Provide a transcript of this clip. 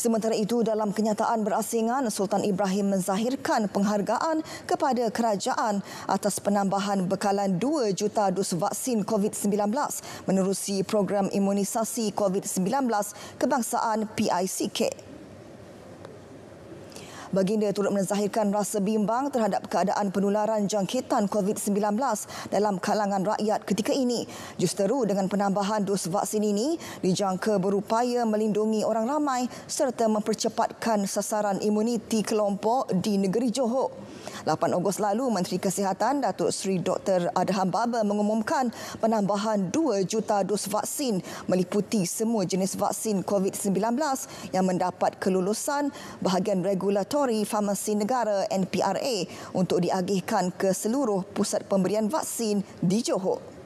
Sementara itu, dalam kenyataan berasingan, Sultan Ibrahim menzahirkan penghargaan kepada kerajaan atas penambahan bekalan 2 juta dos vaksin COVID-19 menerusi program imunisasi COVID-19 kebangsaan PICK. Baginda turut menzahirkan rasa bimbang terhadap keadaan penularan jangkitan COVID-19 dalam kalangan rakyat ketika ini. Justeru dengan penambahan dos vaksin ini dijangka berupaya melindungi orang ramai serta mempercepatkan sasaran imuniti kelompok di negeri Johor. 8 Ogos lalu, Menteri Kesihatan Datuk Seri Dr. Adham Baba mengumumkan penambahan 2 juta dos vaksin meliputi semua jenis vaksin COVID-19 yang mendapat kelulusan bahagian regulator Mandatory Farmasi Negara NPRA untuk diagihkan ke seluruh pusat pemberian vaksin di Johor.